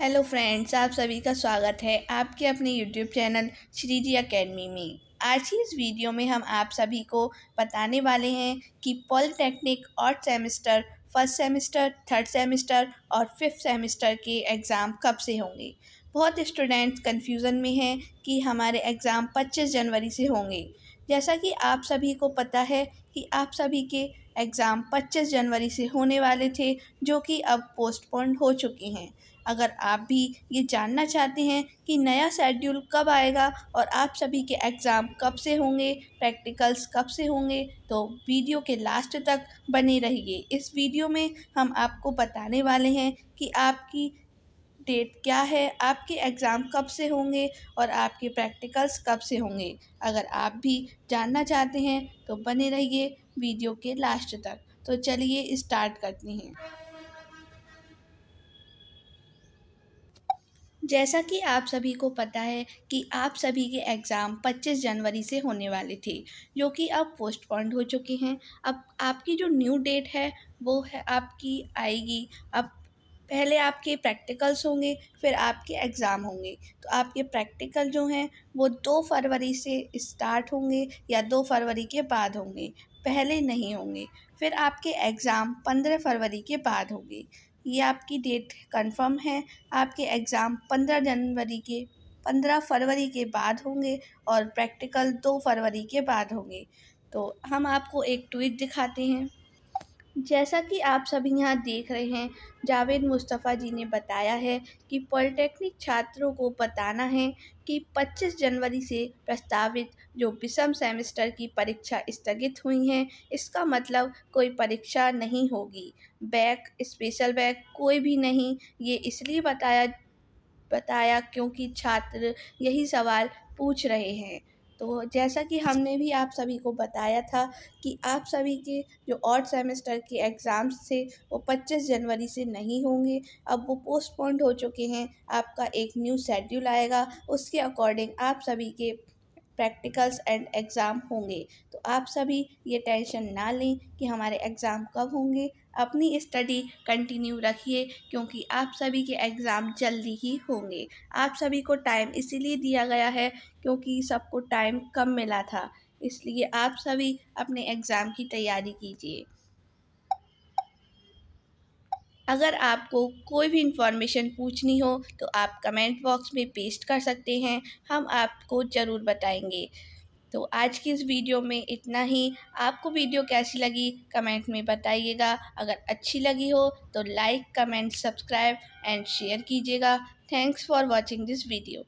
hello friends आप सभी का स्वागत है आपके अपने YouTube channel Shri ji academy में आज की इस वीडियो में हम आप सभी को बताने वाले हैं कि पॉलिटेक्निक और semester first semester third semester और फिफ्थ सेमेस्टर के एग्ज़ाम कब से होंगे बहुत स्टूडेंट्स कन्फ्यूज़न में हैं कि हमारे एग्ज़ाम 25 जनवरी से होंगे जैसा कि आप सभी को पता है कि आप सभी के एग्ज़ाम 25 जनवरी से होने वाले थे जो कि अब पोस्टपोन्ड हो चुके हैं अगर आप भी ये जानना चाहते हैं कि नया शेड्यूल कब आएगा और आप सभी के एग्ज़ाम कब से होंगे प्रैक्टिकल्स कब से होंगे तो वीडियो के लास्ट तक बने रहिए इस वीडियो में हम आपको बताने वाले हैं कि आपकी डेट क्या है आपके एग्ज़ाम कब से होंगे और आपके प्रैक्टिकल्स कब से होंगे अगर आप भी जानना चाहते हैं तो बने रहिए वीडियो के लास्ट तक तो चलिए स्टार्ट करते हैं जैसा कि आप सभी को पता है कि आप सभी के एग्ज़ाम 25 जनवरी से होने वाले थे जो कि अब पोस्टपोन्ड हो चुके हैं अब आपकी जो न्यू डेट है वो है आपकी आएगी अब पहले आपके प्रैक्टिकल्स होंगे फिर आपके एग्ज़ाम होंगे तो आपके प्रैक्टिकल जो हैं वो दो फरवरी से स्टार्ट होंगे या दो फरवरी के बाद होंगे पहले नहीं होंगे फिर आपके एग्ज़ाम पंद्रह फरवरी के बाद होंगे ये आपकी डेट कंफर्म है आपके एग्ज़ाम पंद्रह जनवरी के पंद्रह फरवरी के बाद होंगे और प्रैक्टिकल दो फरवरी के बाद होंगे तो हम आपको एक ट्वीट दिखाते हैं जैसा कि आप सभी यहाँ देख रहे हैं जावेद मुस्तफ़ा जी ने बताया है कि पॉलिटेक्निक छात्रों को बताना है कि 25 जनवरी से प्रस्तावित जो विषम सेमेस्टर की परीक्षा स्थगित हुई हैं इसका मतलब कोई परीक्षा नहीं होगी बैक स्पेशल बैक कोई भी नहीं ये इसलिए बताया बताया क्योंकि छात्र यही सवाल पूछ रहे हैं तो जैसा कि हमने भी आप सभी को बताया था कि आप सभी के जो और सेमेस्टर के एग्ज़ाम्स थे वो 25 जनवरी से नहीं होंगे अब वो पोस्टपोन्ड हो चुके हैं आपका एक न्यू शेड्यूल आएगा उसके अकॉर्डिंग आप सभी के प्रैक्टिकल्स एंड एग्ज़ाम होंगे तो आप सभी ये टेंशन ना लें कि हमारे एग्ज़ाम कब होंगे अपनी स्टडी कंटिन्यू रखिए क्योंकि आप सभी के एग्ज़ाम जल्दी ही होंगे आप सभी को टाइम इसीलिए दिया गया है क्योंकि सबको टाइम कम मिला था इसलिए आप सभी अपने एग्ज़ाम की तैयारी कीजिए अगर आपको कोई भी इन्फॉर्मेशन पूछनी हो तो आप कमेंट बॉक्स में पेस्ट कर सकते हैं हम आपको ज़रूर बताएंगे तो आज की इस वीडियो में इतना ही आपको वीडियो कैसी लगी कमेंट में बताइएगा अगर अच्छी लगी हो तो like comment subscribe and share कीजिएगा thanks for watching this video